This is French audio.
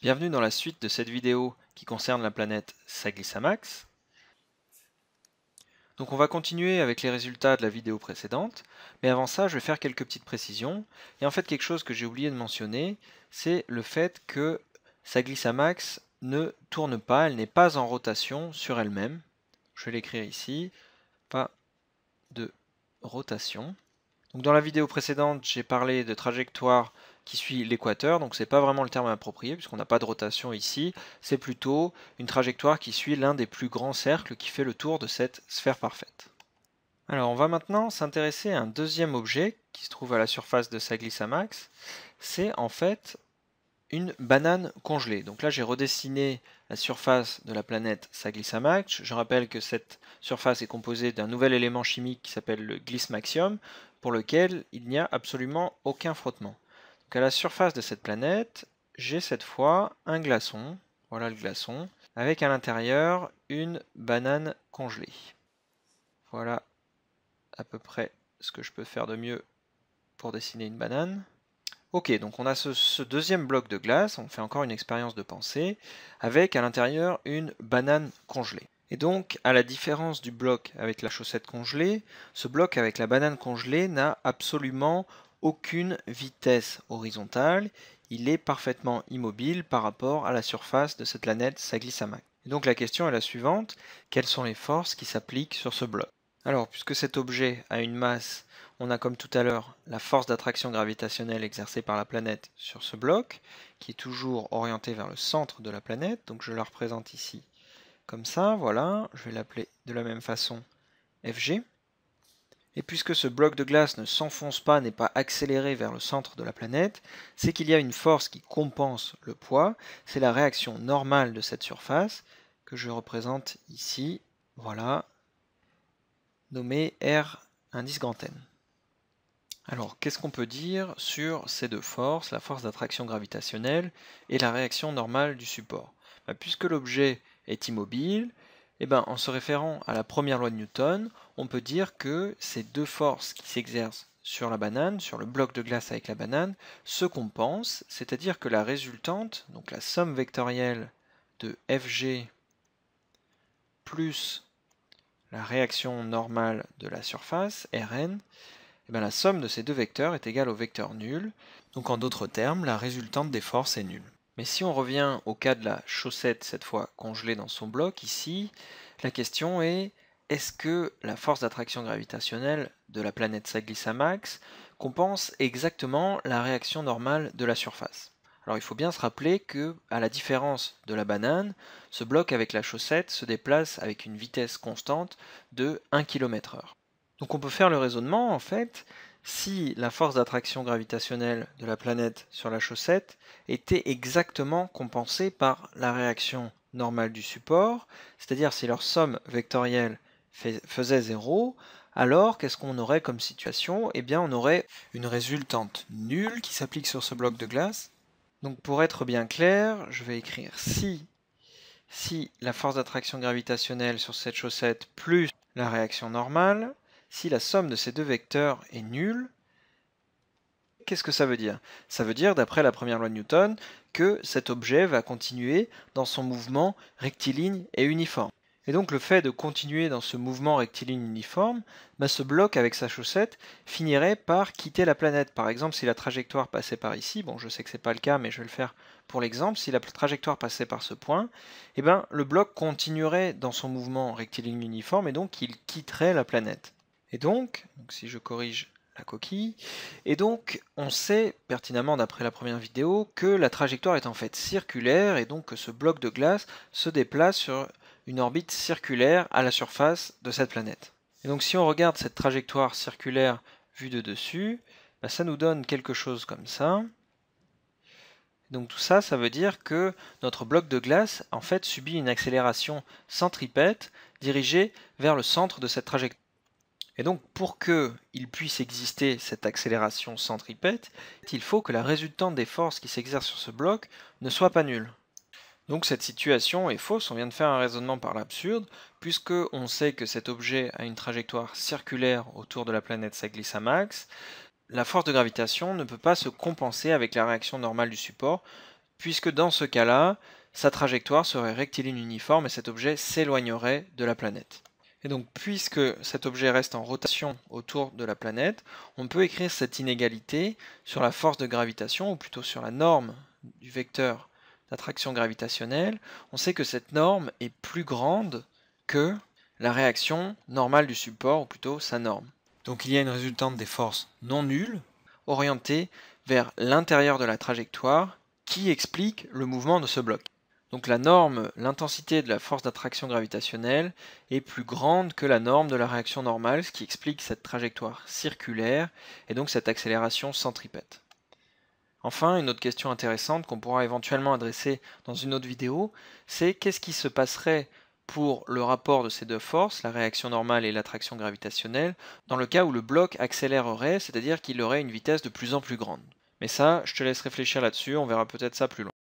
Bienvenue dans la suite de cette vidéo qui concerne la planète Saglissamax. Donc on va continuer avec les résultats de la vidéo précédente, mais avant ça je vais faire quelques petites précisions. Et en fait quelque chose que j'ai oublié de mentionner, c'est le fait que Saglissamax ne tourne pas, elle n'est pas en rotation sur elle-même. Je vais l'écrire ici, pas de rotation dans la vidéo précédente, j'ai parlé de trajectoire qui suit l'équateur, donc c'est pas vraiment le terme approprié puisqu'on n'a pas de rotation ici, c'est plutôt une trajectoire qui suit l'un des plus grands cercles qui fait le tour de cette sphère parfaite. Alors on va maintenant s'intéresser à un deuxième objet qui se trouve à la surface de sa glissamax, c'est en fait une banane congelée. Donc là j'ai redessiné la surface de la planète Saglissamax. Je rappelle que cette surface est composée d'un nouvel élément chimique qui s'appelle le glismaxium, pour lequel il n'y a absolument aucun frottement. Donc à la surface de cette planète, j'ai cette fois un glaçon, voilà le glaçon, avec à l'intérieur une banane congelée. Voilà à peu près ce que je peux faire de mieux pour dessiner une banane. Ok, donc on a ce, ce, deuxième bloc de glace, on fait encore une expérience de pensée, avec à l'intérieur une banane congelée. Et donc, à la différence du bloc avec la chaussette congelée, ce bloc avec la banane congelée n'a absolument aucune vitesse horizontale. Il est parfaitement immobile par rapport à la surface de cette planète Saglissamac. Et donc la question est la suivante, quelles sont les forces qui s'appliquent sur ce bloc Alors, puisque cet objet a une masse, on a comme tout à l'heure la force d'attraction gravitationnelle exercée par la planète sur ce bloc, qui est toujours orientée vers le centre de la planète, donc je la représente ici comme ça, voilà, je vais l'appeler de la même façon FG. Et puisque ce bloc de glace ne s'enfonce pas, n'est pas accéléré vers le centre de la planète, c'est qu'il y a une force qui compense le poids, c'est la réaction normale de cette surface, que je représente ici, voilà, nommée R indice grand N. Alors, qu'est-ce qu'on peut dire sur ces deux forces, la force d'attraction gravitationnelle et la réaction normale du support bah, Puisque l'objet est immobile, eh ben, en se référant à la première loi de Newton, on peut dire que ces deux forces qui s'exercent sur la banane, sur le bloc de glace avec la banane, se compensent, c'est-à-dire que la résultante, donc la somme vectorielle de Fg plus la réaction normale de la surface, Rn, eh bien, la somme de ces deux vecteurs est égale au vecteur nul. Donc en d'autres termes, la résultante des forces est nulle. Mais si on revient au cas de la chaussette, cette fois congelée dans son bloc, ici, la question est, est-ce que la force d'attraction gravitationnelle de la planète Saglissamax max compense exactement la réaction normale de la surface alors il faut bien se rappeler que, à la différence de la banane, ce bloc avec la chaussette se déplace avec une vitesse constante de 1 km/h. Donc on peut faire le raisonnement en fait, si la force d'attraction gravitationnelle de la planète sur la chaussette était exactement compensée par la réaction normale du support, c'est-à-dire si leur somme vectorielle faisait 0, alors qu'est-ce qu'on aurait comme situation Eh bien on aurait une résultante nulle qui s'applique sur ce bloc de glace. Donc pour être bien clair, je vais écrire si, si la force d'attraction gravitationnelle sur cette chaussette plus la réaction normale si la somme de ces deux vecteurs est nulle, qu'est-ce que ça veut dire Ça veut dire, d'après la première loi de Newton, que cet objet va continuer dans son mouvement rectiligne et uniforme. Et donc le fait de continuer dans ce mouvement rectiligne uniforme, bah, ce bloc avec sa chaussette finirait par quitter la planète. Par exemple, si la trajectoire passait par ici, bon je sais que c'est pas le cas mais je vais le faire pour l'exemple, si la trajectoire passait par ce point, eh ben, le bloc continuerait dans son mouvement rectiligne uniforme et donc il quitterait la planète. Et donc, donc si je corrige la coquille, et donc on sait pertinemment d'après la première vidéo que la trajectoire est en fait circulaire et donc que ce bloc de glace se déplace sur une orbite circulaire à la surface de cette planète. Et donc si on regarde cette trajectoire circulaire vue de dessus, bah, ça nous donne quelque chose comme ça. Donc tout ça, ça veut dire que notre bloc de glace en fait subit une accélération centripète dirigée vers le centre de cette trajectoire. Et donc, pour qu'il puisse exister cette accélération centripète, il faut que la résultante des forces qui s'exercent sur ce bloc ne soit pas nulle. Donc cette situation est fausse, on vient de faire un raisonnement par l'absurde, puisque on sait que cet objet a une trajectoire circulaire autour de la planète max, la force de gravitation ne peut pas se compenser avec la réaction normale du support, puisque dans ce cas-là, sa trajectoire serait rectiligne uniforme et cet objet s'éloignerait de la planète. Et donc, puisque cet objet reste en rotation autour de la planète, on peut écrire cette inégalité sur la force de gravitation, ou plutôt sur la norme du vecteur d'attraction gravitationnelle. On sait que cette norme est plus grande que la réaction normale du support, ou plutôt sa norme. Donc il y a une résultante des forces non nulles, orientées vers l'intérieur de la trajectoire, qui explique le mouvement de ce bloc. Donc la norme, l'intensité de la force d'attraction gravitationnelle est plus grande que la norme de la réaction normale, ce qui explique cette trajectoire circulaire et donc cette accélération centripète. Enfin, une autre question intéressante qu'on pourra éventuellement adresser dans une autre vidéo, c'est qu'est-ce qui se passerait pour le rapport de ces deux forces, la réaction normale et l'attraction gravitationnelle, dans le cas où le bloc accélérerait, c'est-à-dire qu'il aurait une vitesse de plus en plus grande. Mais ça, je te laisse réfléchir là-dessus, on verra peut-être ça plus loin.